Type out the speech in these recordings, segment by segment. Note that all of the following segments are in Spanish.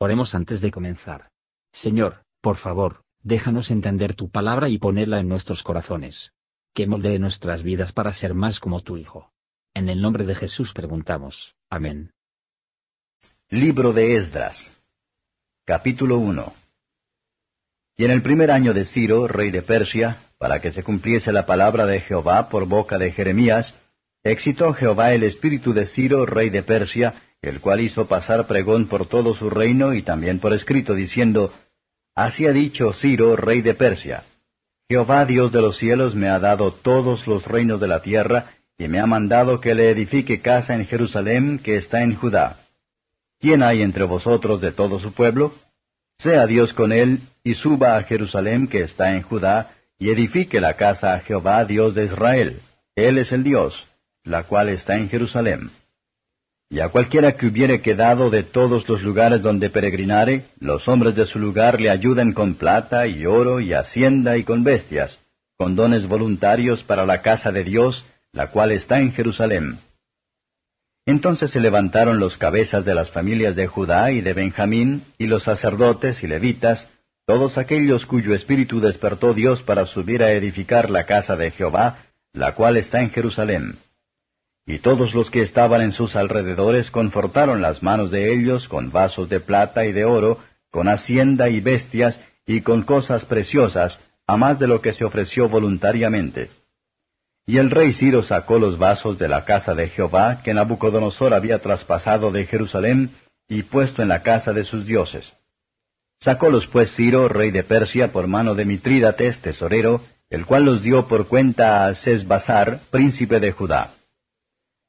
Oremos antes de comenzar. Señor, por favor, déjanos entender tu palabra y ponerla en nuestros corazones. Que moldee nuestras vidas para ser más como tu Hijo. En el nombre de Jesús preguntamos. Amén. Libro de Esdras. Capítulo 1. Y en el primer año de Ciro, rey de Persia, para que se cumpliese la palabra de Jehová por boca de Jeremías, excitó Jehová el espíritu de Ciro, rey de Persia, el cual hizo pasar pregón por todo su reino y también por escrito, diciendo, Así ha dicho Ciro, rey de Persia, Jehová Dios de los cielos me ha dado todos los reinos de la tierra, y me ha mandado que le edifique casa en Jerusalén, que está en Judá. ¿Quién hay entre vosotros de todo su pueblo? Sea Dios con él, y suba a Jerusalén, que está en Judá, y edifique la casa a Jehová Dios de Israel. Él es el Dios, la cual está en Jerusalén. Y a cualquiera que hubiere quedado de todos los lugares donde peregrinare, los hombres de su lugar le ayuden con plata y oro y hacienda y con bestias, con dones voluntarios para la casa de Dios, la cual está en Jerusalén. Entonces se levantaron los cabezas de las familias de Judá y de Benjamín, y los sacerdotes y levitas, todos aquellos cuyo espíritu despertó Dios para subir a edificar la casa de Jehová, la cual está en Jerusalén y todos los que estaban en sus alrededores confortaron las manos de ellos con vasos de plata y de oro, con hacienda y bestias, y con cosas preciosas, a más de lo que se ofreció voluntariamente. Y el rey Ciro sacó los vasos de la casa de Jehová que Nabucodonosor había traspasado de Jerusalén y puesto en la casa de sus dioses. Sacólos pues Ciro, rey de Persia, por mano de Mitrídates, tesorero, el cual los dio por cuenta a Sesbazar, príncipe de Judá.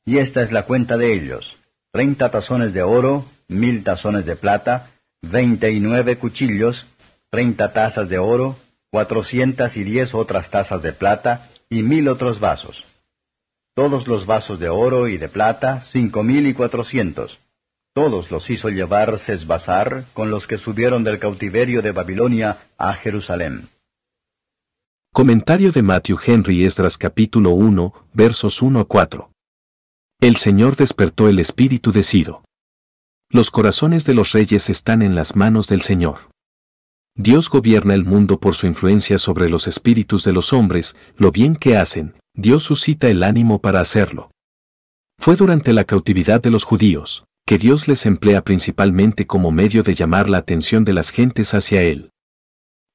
Y esta es la cuenta de ellos. Treinta tazones de oro, mil tazones de plata, veinte cuchillos, treinta tazas de oro, cuatrocientas y diez otras tazas de plata, y mil otros vasos. Todos los vasos de oro y de plata, cinco mil y cuatrocientos. Todos los hizo llevar Sesbazar con los que subieron del cautiverio de Babilonia a Jerusalén. Comentario de Matthew Henry Esdras capítulo 1, versos 1 a 4. El Señor despertó el espíritu de Ciro. Los corazones de los reyes están en las manos del Señor. Dios gobierna el mundo por su influencia sobre los espíritus de los hombres, lo bien que hacen, Dios suscita el ánimo para hacerlo. Fue durante la cautividad de los judíos, que Dios les emplea principalmente como medio de llamar la atención de las gentes hacia Él.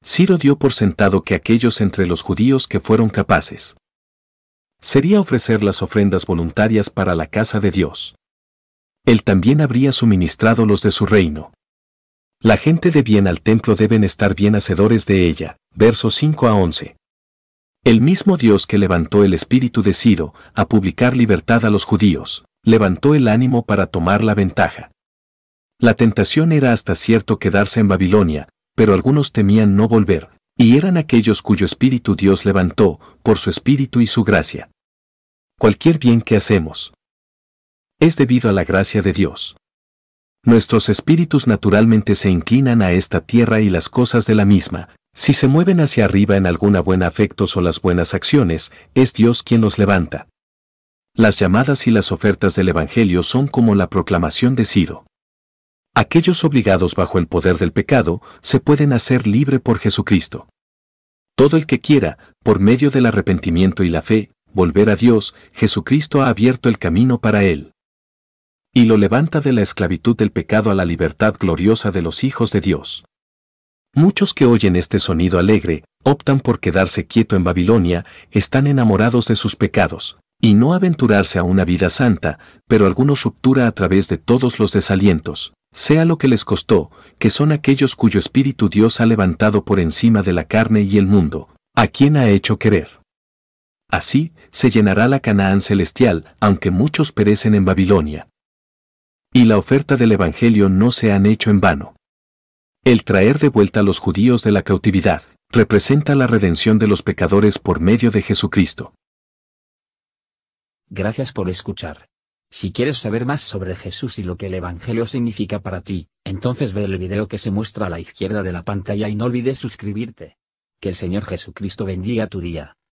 Ciro dio por sentado que aquellos entre los judíos que fueron capaces sería ofrecer las ofrendas voluntarias para la casa de Dios. Él también habría suministrado los de su reino. La gente de bien al templo deben estar bien hacedores de ella. Versos 5 a 11. El mismo Dios que levantó el espíritu de Ciro a publicar libertad a los judíos, levantó el ánimo para tomar la ventaja. La tentación era hasta cierto quedarse en Babilonia, pero algunos temían no volver, y eran aquellos cuyo espíritu Dios levantó, por su espíritu y su gracia cualquier bien que hacemos. Es debido a la gracia de Dios. Nuestros espíritus naturalmente se inclinan a esta tierra y las cosas de la misma, si se mueven hacia arriba en alguna buena afectos o las buenas acciones, es Dios quien los levanta. Las llamadas y las ofertas del Evangelio son como la proclamación de Ciro. Aquellos obligados bajo el poder del pecado se pueden hacer libre por Jesucristo. Todo el que quiera, por medio del arrepentimiento y la fe, volver a Dios, Jesucristo ha abierto el camino para él. Y lo levanta de la esclavitud del pecado a la libertad gloriosa de los hijos de Dios. Muchos que oyen este sonido alegre, optan por quedarse quieto en Babilonia, están enamorados de sus pecados, y no aventurarse a una vida santa, pero algunos ruptura a través de todos los desalientos, sea lo que les costó, que son aquellos cuyo espíritu Dios ha levantado por encima de la carne y el mundo, a quien ha hecho querer. Así, se llenará la Canaán celestial, aunque muchos perecen en Babilonia. Y la oferta del Evangelio no se han hecho en vano. El traer de vuelta a los judíos de la cautividad representa la redención de los pecadores por medio de Jesucristo. Gracias por escuchar. Si quieres saber más sobre Jesús y lo que el Evangelio significa para ti, entonces ve el video que se muestra a la izquierda de la pantalla y no olvides suscribirte. Que el Señor Jesucristo bendiga tu día.